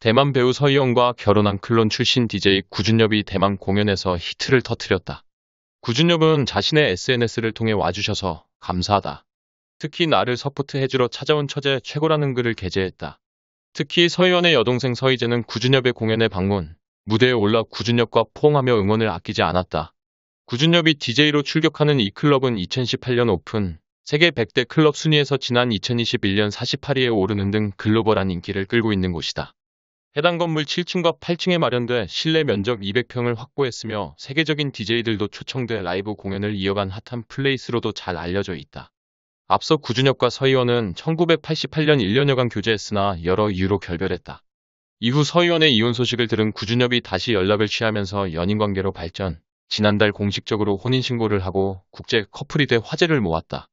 대만 배우 서희영과 결혼한 클론 출신 DJ 구준엽이 대만 공연에서 히트를 터트렸다. 구준엽은 자신의 SNS를 통해 와주셔서 감사하다. 특히 나를 서포트해주러 찾아온 처제 최고라는 글을 게재했다. 특히 서희원의 여동생 서희재는 구준엽의 공연에 방문, 무대에 올라 구준엽과 포옹하며 응원을 아끼지 않았다. 구준엽이 DJ로 출격하는 이 클럽은 2018년 오픈, 세계 100대 클럽 순위에서 지난 2021년 48위에 오르는 등 글로벌한 인기를 끌고 있는 곳이다. 해당 건물 7층과 8층에 마련돼 실내 면적 200평을 확보했으며 세계적인 DJ들도 초청돼 라이브 공연을 이어간 핫한 플레이스로도 잘 알려져 있다. 앞서 구준엽과 서희원은 1988년 1년여간 교제했으나 여러 이유로 결별했다. 이후 서희원의 이혼 소식을 들은 구준엽이 다시 연락을 취하면서 연인관계로 발전, 지난달 공식적으로 혼인신고를 하고 국제 커플이 돼 화제를 모았다.